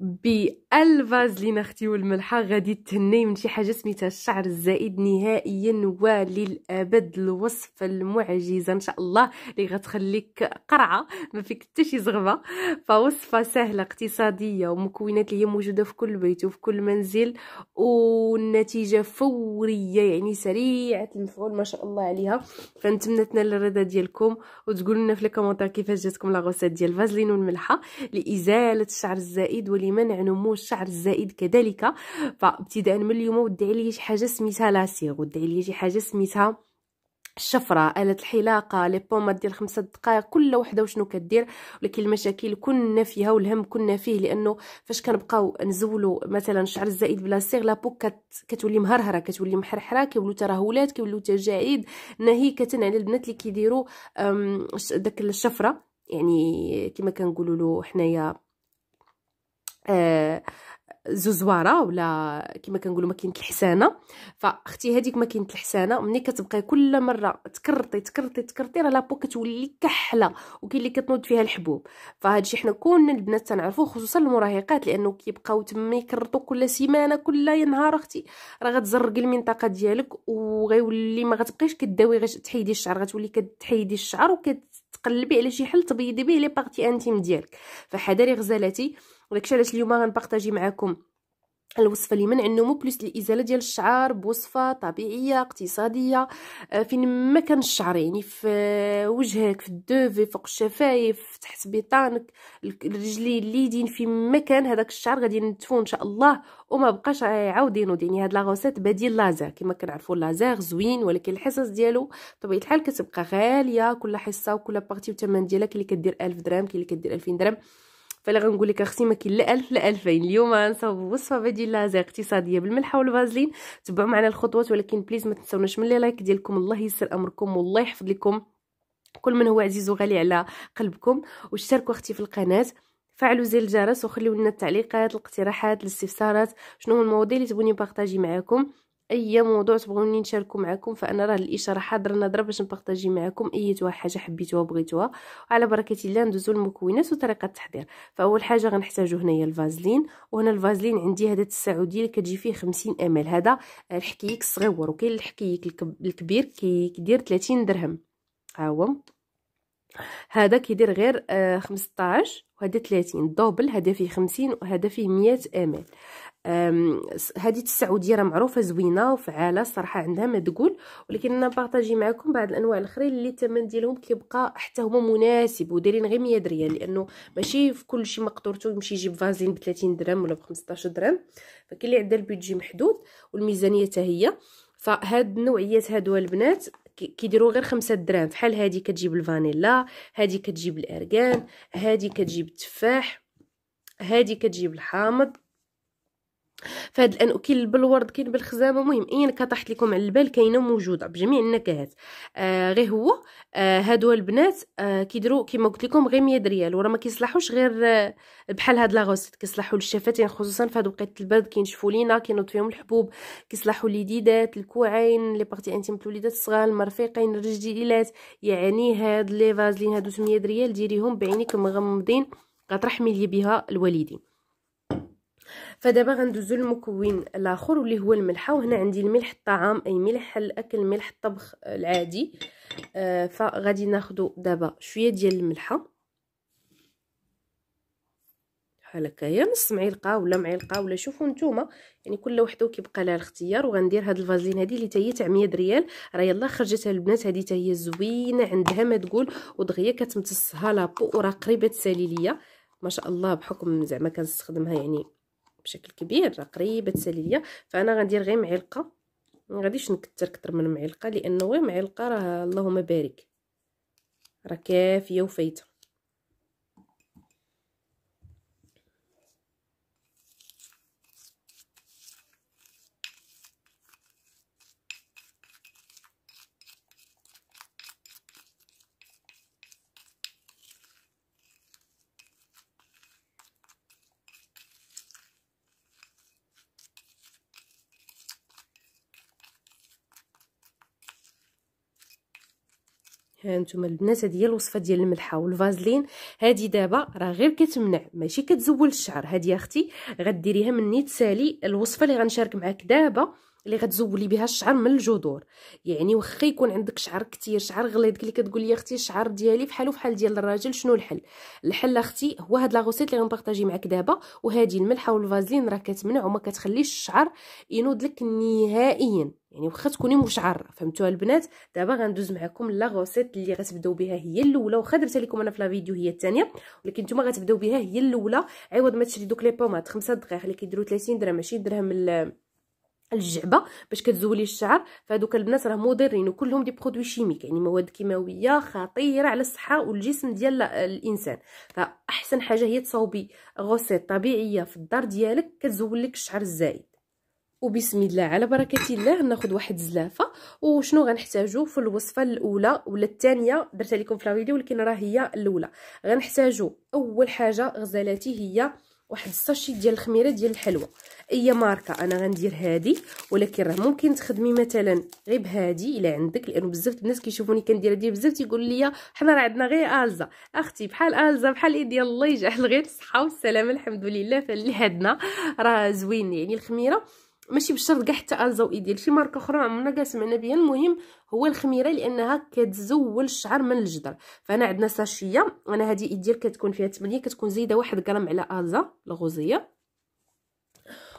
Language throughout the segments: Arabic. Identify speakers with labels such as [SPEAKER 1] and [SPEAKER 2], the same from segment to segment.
[SPEAKER 1] بالفاز اللي والملحه غادي تهني من شي حاجه سميتها الشعر الزائد نهائيا وللابد الوصفه المعجزه ان شاء الله اللي غتخليك قرعه ما فيك حتى شي زغبه فوصفه سهله اقتصاديه ومكونات اللي هي موجوده في كل بيت وفي كل منزل والنتيجه فوريه يعني سريعه المفعول ما شاء الله عليها فنتمنى تنال الرضا ديالكم وتقولوا لنا في الكومونتير كيفاش جاتكم لا ديال الفازلين والملحه لازاله الشعر الزائد ولي لمنع نمو الشعر الزائد كذلك فابتداء من اليوم ودي عليا شي حاجه سميتها لاسيغ ودي عليا شي حاجه سميتها الشفره اله الحلاقه لي بومات ديال خمسة دقائق كل وحده وشنو كدير ولكن المشاكل كنا فيها والهم كنا فيه لانه فاش كنبقاو نزولو مثلا الشعر الزائد بلا سيغ لا كت... كتولي مهرهره كتولي محرحره كيولوا ترهلات كيولوا تجاعيد ناهيكه على البنات اللي كيديروا داك الشفره يعني كما كنقولوا له حنايا آه، زوزواره ولا كما كنقولوا ماكينه الحسانه فاختي هذيك ماكينه الحسانه ملي كتبقاي كل مره تكرطي تكرطي تكرطي راه لابو كتولي كحله وكاين اللي كتنوض فيها الحبوب فهادشي حنا كلنا البنات تنعرفوا خصوصا المراهقات لانه كيبقاو تما يكرطوا كل سيمانه كل نهار اختي راه غتزرقي المنطقه ديالك وغيولي ما غتبقيش كداوي غير تحيدي الشعر غتولي كتحيدي الشعر وكت تقلبي على شي حل تبيضي به لي بارتي انتيم ديالك فحذري غزالاتي داكشي علاش اليوم غنبارطاجي معكم الوصفه اللي منع مو بلس الازاله ديال الشعر بوصفه طبيعيه اقتصاديه آه، فين ما كان الشعر يعني في وجهك في الدوفي فوق الشفايف تحت بطانك الرجلين اليدين فين ما كان هذاك الشعر غادي نتفو ان شاء الله وما بقاش يعاود ينوض يعني هاد لاغوسيت بديل لازر كما كنعرفوا لازير زوين ولكن الحصص ديالو بطبيعه الحال كتبقى غاليه كل حصه وكل بارتي والثمن ديالها كاين اللي كدير 1000 درهم كاين اللي كدير 2000 درهم فلا غنقول لك اختي ما كاين لا 1000 لا 2000 اليوم غنصاوبوا وصفه بديله زي اقتصاديه بالملح والفازلين تبعوا معنا الخطوات ولكن بليز ما تنساوناش من لي لايك ديالكم الله يسر امركم والله يحفظ لكم كل من هو عزيز وغالي على قلبكم واشتركوا اختي في القناه فعلوا زر الجرس وخليوا لنا التعليقات الاقتراحات الاستفسارات شنو هما المواضيع اللي تبغوني بارطاجي معاكم اي موضوع تبغوني نشاركو معكم فانا راه الاشاره حاضره نضرب باش نبارطاجي معكم اي حاجه حبيتوها بغيتوها وعلى بركه الله ندوزو المكونات وطريقه التحضير فاول حاجه غنحتاجو هنايا الفازلين وهنا الفازلين عندي هذا السعودي اللي كتجي فيه 50 امل هذا الحكيك الصغير وكاين الحكيك الكبير كيدير 30 درهم ها هو هذا كيدير غير 15 آه، وهذا 30 دوبل هذا فيه 50 وهذا فيه 100 امل هذه السعوديه راه معروفه زوينه وفعاله الصراحه عندها ما تقول ولكن انا بارطاجي معكم بعض الانواع الاخرين اللي الثمن ديالهم كيبقى حتى هما مناسب ودايرين غير 100 درهم لانه ماشي في كل شيء مقدورته يمشي يجيب فازلين ب 30 درهم ولا ب 15 درهم فكاين اللي عندها البيدجي محدود والميزانيه حتى هي فهاد النوعيات هادو البنات كيديروا غير خمسة دراهم فحال هادي كتجيب الفانيلا هادي كتجيب الارغان هادي كتجيب التفاح هادي كتجيب الحامض فهاد الان كاين بالورد كاين بالخزامه المهم ايا كطاحت لكم على البال كاينه موجوده بجميع النكهات آه غير هو آه هادو البنات آه كيديروا كما قلت لكم غير 100 ريال وراه ما كيصلحوش غير آه بحال هاد لاغوست كيصلحوا للشفتين خصوصا في هاد البرد كينشفوا لينا كينوض فيهم الحبوب كيصلحوا ليديدات الكوعين لي بارتي انتيم الوليدات الصغار المرفقين الرجليلات يعني هاد لي فازلين هادو 100 ريال ديريهم بعينيك مغمضين غترحمي لي بها الوالدين فدابا غندوزو المكون الاخر واللي هو الملحه وهنا عندي الملح الطعام اي ملح الاكل ملح الطبخ العادي آه فغادي ناخدو دابا شويه ديال الملحه بحال هكايا نص معلقه ولا معلقه ولا شوفوا نتوما يعني كل وحده كيبقى لها الاختيار وغندير هاد الفازلين هادي اللي تاهي تاع 100 ريال راه يلا خرجتها البنات هادي تاهي زوينه عندها ما تقول ودغيا كتمتصها لابو وراه قريبه تسالي ليا ما شاء الله بحكم زعما كنستخدمها يعني بشكل كبير راه قريبه تسالي فانا غندير غير معلقه ما غاديش نكثر كتر من معلقه لانه غير معلقه راه اللهم بارك راه كافيه وفايته هانتوما آه، البنات هذه هي الوصفه ديال الملحه والفازلين هذه دابا راه غير كتمنع ماشي كتزول الشعر هذه اختي غديريها مني تسالي الوصفه اللي غنشارك معاك دابا اللي غتزولي بها الشعر من الجذور يعني واخا يكون عندك شعر كتير شعر غليظ قلت كتقول لي اختي الشعر ديالي بحالو بحال ديال الراجل شنو الحل الحل اختي هو هاد لا غوسيت اللي غنبارطاجي معك دابا وهادي الملحه والفازلين راه كتمنع وما كتخليش الشعر ينوض لك نهائيا يعني واخا تكوني مشعر فهمتوها البنات دابا غندوز معكم لا غوسيت اللي غتبداو بها هي الاولى واخا درتها لكم انا في لا فيديو هي الثانيه ولكن نتوما غتبداو بها هي الاولى عوض ما تشري دوك لي بومات 5 دقائق اللي كيديروا 30 درهم 20 درهم الجعبه باش كتزولي الشعر فهذوك البنات راه مضرين وكلهم دي برودوي شيميك يعني مواد كيماويه خطيره على الصحه والجسم ديال الانسان فاحسن حاجه هي تصاوبي غوسيت طبيعيه في الدار ديالك كتزول لك الشعر الزايد وبسم الله على بركه الله ناخذ واحد الزلافه وشنو غنحتاجو في الوصفه الاولى ولا الثانيه درتها لكم في الفيديو ولكن راه هي الاولى غنحتاجو اول حاجه غزالاتي هي واحد الساشي ديال الخميره ديال الحلوى اي ماركه انا غندير هادي ولكن راه ممكن تخدمي مثلا غير بهادي الا عندك لانه بزاف الناس كيشوفوني كندير هادي بزاف تيقول لي حنا راه عندنا غير الزا اختي بحال الزا بحال ديال الله يجعل غير الصحه والسلامه الحمد لله فاللي عندنا راه زوين يعني الخميره ماشي بالشرط كاع حتى الزوئي ديال شي ماركه اخرى عمرنا كاع سمعنا بها المهم هو الخميره لانها كتزول الشعر من الجدر فهنا عندنا ساشيه انا هذه ديال كتكون فيها 8 كتكون زايده واحد غرام على ازا الغوزيه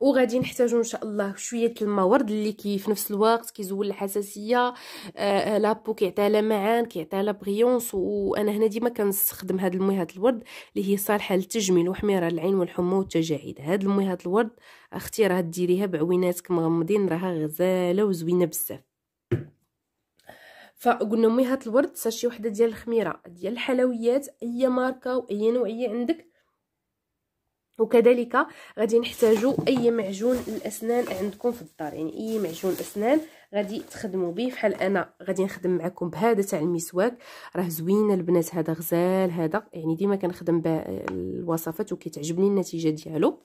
[SPEAKER 1] وغادي نحتاجو ان شاء الله شويه الماء ورد اللي كي في نفس الوقت كيزول الحساسيه آه, آه، لابو كيعطيها لها معان كيعطيها لها بغيونس وانا هنا ديما كنستخدم هاد الميهات الورد اللي هي صالحه للتجميل وحميره العين والحمى والتجاعيد هاد الميهات الورد اختي راه ديريها بعويناتك مغمضين راها غزاله وزوينه بزاف فقلنا ميهات الورد ساشي وحده ديال الخميره ديال الحلويات اي ماركه واي نوعيه عندك وكذلك غادي نحتاجوا اي معجون الاسنان عندكم في الدار يعني اي معجون اسنان غادي تخدموا به بحال انا غادي نخدم معكم بهذا تاع المسواك راه زوين البنات هذا غزال هذا يعني ديما كنخدم به الوصفات وكيتعجبني النتيجه ديالو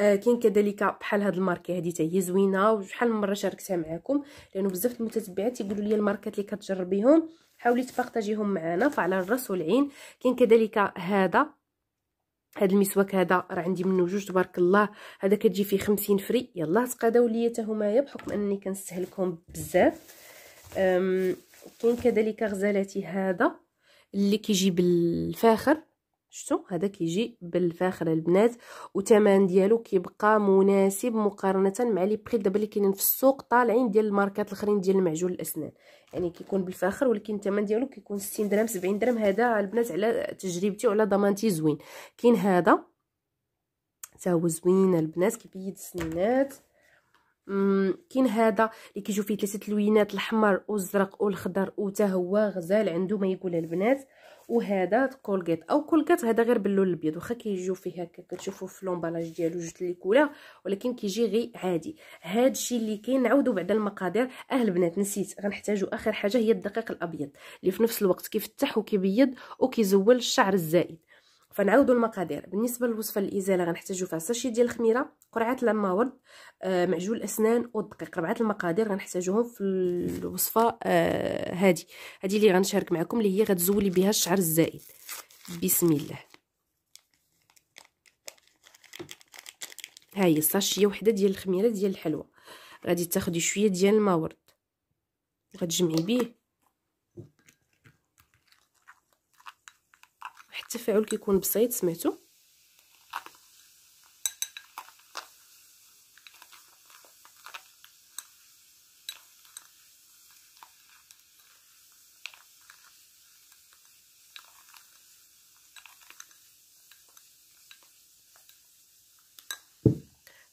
[SPEAKER 1] آه كاين كذلك بحال هاد الماركه هادي تاهي هي زوينه وشحال من مره شاركتها معكم لانه بزاف المتتبعات يقولوا لي الماركات اللي كتجربيهم حاولي تبارطاجيهم معنا فعلى الراس والعين كاين كذلك هذا هاد المسواك هذا راه عندي منه جوج تبارك الله هذا كتجي فيه خمسين فري يلا تقاداو ليا حتى هما بحكم انني كنستهلكهم بزاف كاين كذلك غزالاتي هذا اللي كيجي بالفاخر شفتوا هذا كيجي بالفاخر البنات وثمن ديالو كيبقى مناسب مقارنه مع لي بري دابا اللي كاينين في السوق طالعين ديال الماركات الاخرين ديال معجون الاسنان يعني كيكون بالفاخر ولكن الثمن ديالو كيكون 60 درهم 70 درهم هذا البنات على تجربتي وعلى ضمانتي زوين كاين هذا حتى هو زوين البنات كيبيض السنينات كاين هذا اللي كيجيو فيه ثلاثه اللوينات الاحمر والزرق والخضر وتا هو غزال عنده ما يقول البنات وهذا كولغيت او كولغيت هذا غير باللون الابيض واخا كيجيو فيه هكا كتشوفوا في لومبالاج ديالو جوج لي كولور ولكن كيجي غير عادي هذا الشيء اللي كاين نعاودوا بعد المقادير اه البنات نسيت غنحتاجوا اخر حاجه هي الدقيق الابيض اللي في نفس الوقت كيفتح وكيبيض وكيزول الشعر الزائد فنعاودوا المقادير بالنسبه للوصفه الازاله غنحتاجوا فيها ساشي ديال الخميره قرعه لما ورد آه معجون الاسنان والدقيق ربعه المقادير غنحتاجوهم في الوصفه آه هذه هذه اللي غنشارك معكم اللي هي غتزولي بها الشعر الزائد بسم الله ها هي ساشيه وحده ديال الخميره ديال الحلوى غادي تاخدي شويه ديال الماورد ورد غتجمعي به التفاعل كيكون بسيط سمعتوا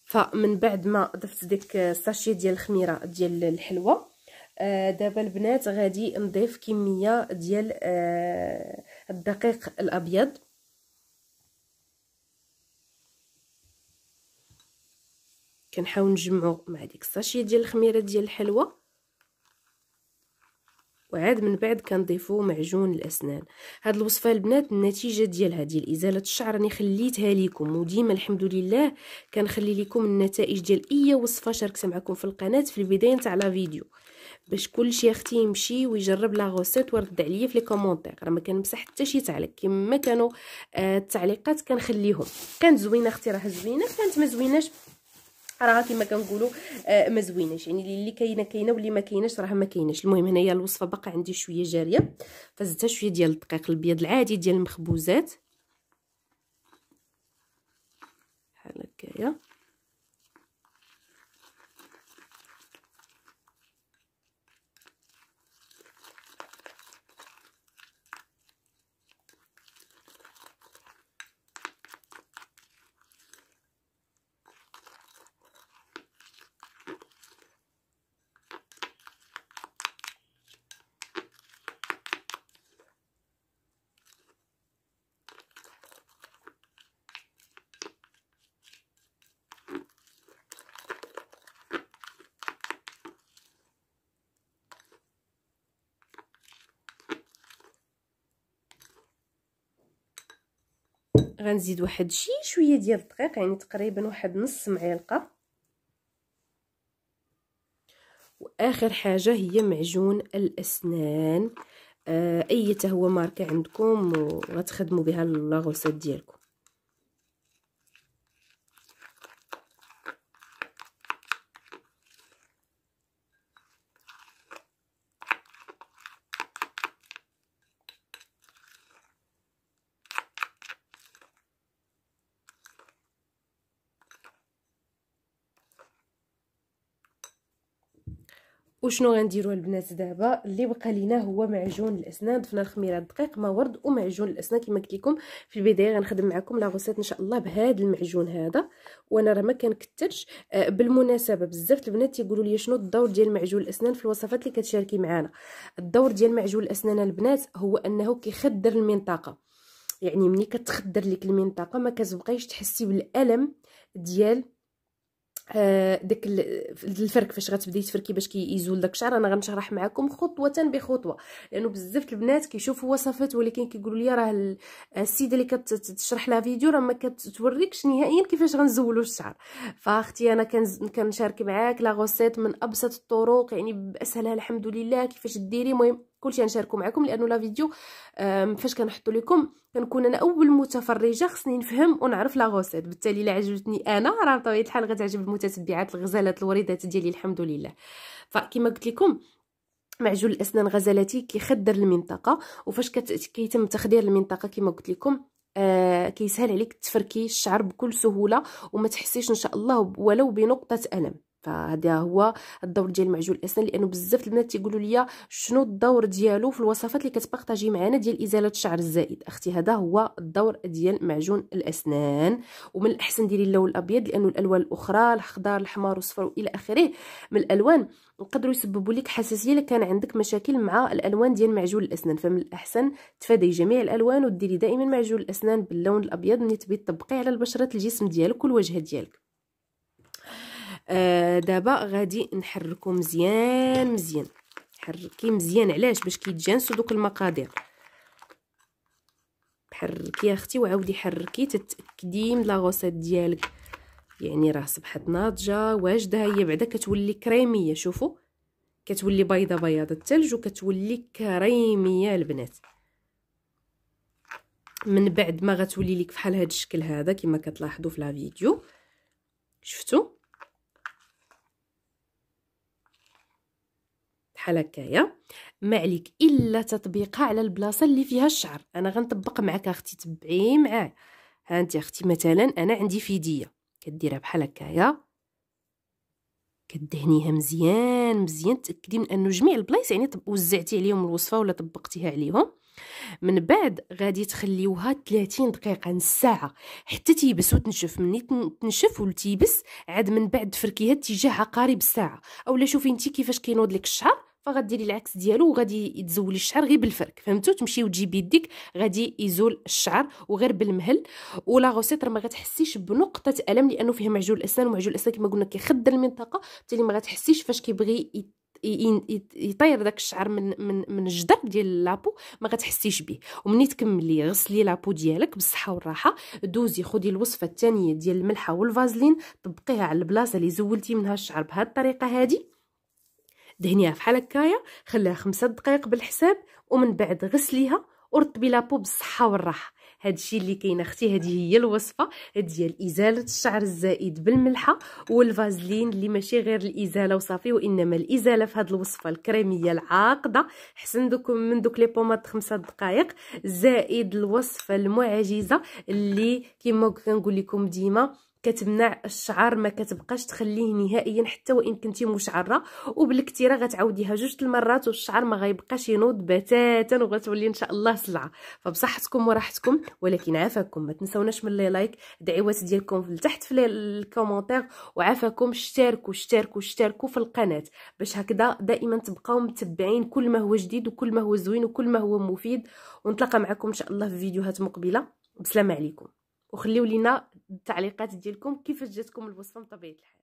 [SPEAKER 1] فمن بعد ما ضفت ديك الساشي ديال الخميره ديال الحلوى آه، دابا البنات غادي نضيف كميه ديال آه، الدقيق الأبيض كنحاول نجمعو مع ديك الساشي ديال الخميره ديال الحلوى وعاد من بعد كنضيفو معجون الاسنان هاد الوصفه البنات النتيجه ديالها ديال ازاله الشعر راني خليتها لكم وديما الحمد لله كنخلي لكم النتائج ديال اي وصفه شاركت معكم في القناه في البدايه تاع لا فيديو باش كلشي اختي يمشي ويجرب لا غوسيت عليا في لي كومونتير راه ما كنمسح حتى شي تعليق كما كانوا آه التعليقات كنخليهم كانت زوينه اختي راه زوينه كانت ما زويناش راه كما كنقولوا آه ما زويناش يعني اللي كاينه كاينه واللي ما كايناش راه ما كايناش المهم هنايا الوصفه باقا عندي شويه جاريه فزتها شويه ديال الدقيق الابيض العادي ديال المخبوزات بحال هكايا غنزيد واحد شي شويه ديال الدقيق يعني تقريبا واحد نص معلقه واخر حاجه هي معجون الاسنان آه اي هو ماركه عندكم وغتخدموا بها لاغوسات ديالكم وشنو غنديرو البنات دابا اللي بقى لينا هو معجون الاسنان ضفنا الخميره الدقيق ما ورد ومعجون الاسنان كما قلت لكم في البدايه غنخدم معكم لا غوسيت ان شاء الله بهذا المعجون هذا وانا راه ما كنكثرش آه، بالمناسبه بزاف البنات تيقولوا لي شنو الدور ديال معجون الاسنان في الوصفات اللي كتشاركي معنا الدور ديال معجون الاسنان البنات هو انه كيخدر المنطقه يعني ملي كتخدر لك المنطقه ما كتبقايش تحسي بالالم ديال آه داك الفرك فاش غتبدي تفركي باش كيزول داك الشعر انا غنشرح معكم خطوه بخطوه لانه بزاف البنات كيشوفوا وصفات ولكن كيقولوا لي راه السيده اللي كتشرح لها فيديو راه ما كتوريكش نهائيا كيفاش غنزولوا الشعر فاختي انا كنشارك معاك لا من ابسط الطرق يعني باسهلها الحمد لله كيفاش ديري المهم كلشي غنشاركو معكم لانه لا فيديو فاش كنحطو لكم كنكون انا اول متفرجه خصني نفهم ونعرف لا غوسيت بالتالي الا عجبتني انا راه بطبيعه الحال غتعجب المتتبعات الغزالات الوريدات ديالي الحمد لله فكما قلت لكم معجون الاسنان غزالتي كيخدر المنطقه وفاش كيتم تخدير المنطقه كما قلت لكم آه كيسهل عليك تفركي الشعر بكل سهوله وما تحسيش ان شاء الله ولو بنقطه الم فهذا هو الدور ديال معجون الاسنان لانه بزاف البنات تيقولوا لي شنو الدور ديالو في الوصفات اللي كتبارطاجي معنا ديال ازاله الشعر الزائد اختي هذا هو الدور ديال معجون الاسنان ومن الاحسن ديري اللون الابيض لانه الالوان الاخرى الاخضر الاحمر والصفر والى اخره من الالوان يقدروا يسببوا لك حساسيه لكان كان عندك مشاكل مع الالوان ديال معجون الاسنان فمن الاحسن تفادي جميع الالوان وديري دائما معجون الاسنان باللون الابيض ملي تبي تطبقيه على البشره الجسم ديالك والوجه ديالك آه دابا غادي نحركو مزيان مزيان حركي مزيان علاش باش كيتجانسوا دوك المقادير حركي اختي وعاودي حركي تتاكدي من لا غوسيت ديالك يعني راه صبحت ناضجه واجده هي بعدا كتولي كريميه شوفوا كتولي بيضه بياض الثلج وكتولي كريميه البنات من بعد ما غتولي لك فحال هذا الشكل هذا كما كتلاحظوا في لا فيديو شفتوا بحال هكايا ما عليك الا تطبيقها على البلاصه اللي فيها الشعر انا غنطبق معك اختي تبعي معايا ها انت اختي مثلا انا عندي فيديه كديرها بحال هكايا كدهنيها مزيان مزيان تاكدي من انه جميع البلايص يعني وزعتي عليهم الوصفه ولا طبقتيها عليهم من بعد غادي تخليوها 30 دقيقه نص ساعه حتى تيبس وتنشف مني تنشف ولتيبس عاد من بعد تفركيها اتجاه عقارب الساعه اولا شوفي انت كيفاش كينوض لك الشعر فغديري العكس ديالو وغادي يتزول الشعر غير بالفرك فهمتوا تمشي وتجيبي يديك غادي يزول الشعر وغير بالمهل ولا غوسيت راه ما غتحسيش بنقطه الم لانه فيه معجون الاسنان ومعجون الاسنان كما قلنا كيخدر المنطقه بالتالي ما غتحسيش فاش كيبغي يطير داك الشعر من من من الجدر ديال لابو ما غتحسيش به ومني تكملي غسلي لابو ديالك بالصحه والراحه دوزي خدي الوصفه الثانيه ديال الملحه والفازلين طبقيها على البلاصه اللي زولتي منها الشعر بهاد الطريقه هذه دهنيها في هكايا خليها خمسة دقائق بالحساب ومن بعد غسليها ورطبي لابو بالصحة والراحة هادشي اللي كاين اختي هذه هي الوصفه ديال ازاله الشعر الزائد بالملحه والفازلين اللي ماشي غير الازاله وصافي وانما الازاله في هذه الوصفه الكريميه العاقده حسن دوك من دوك لي بوماد خمسة دقائق زائد الوصفه المعجزه اللي كما كنقول لكم ديما كتمنع الشعر ما كتبقاش تخليه نهائيا حتى وان كنتي مشعره وبالكثيره غتعاوديها جوج المرات والشعر ما غيبقاش ينوض بتاتا وغتولي ان شاء الله سلعه فبصحتكم وراحتكم ولكن عافاكم ما تنساوناش من لي لايك دعوات ديالكم لتحت في الكومونتير وعافاكم اشتركوا اشتركوا اشتركوا في القناه باش هكذا دائما تبقاو متبعين كل ما هو جديد وكل ما هو زوين وكل ما هو مفيد ونتلاقى معكم ان شاء الله في فيديوهات مقبله بسلام عليكم وخليو لينا التعليقات ديالكم كيفاش جاتكم الوصفه بطبيعه الحال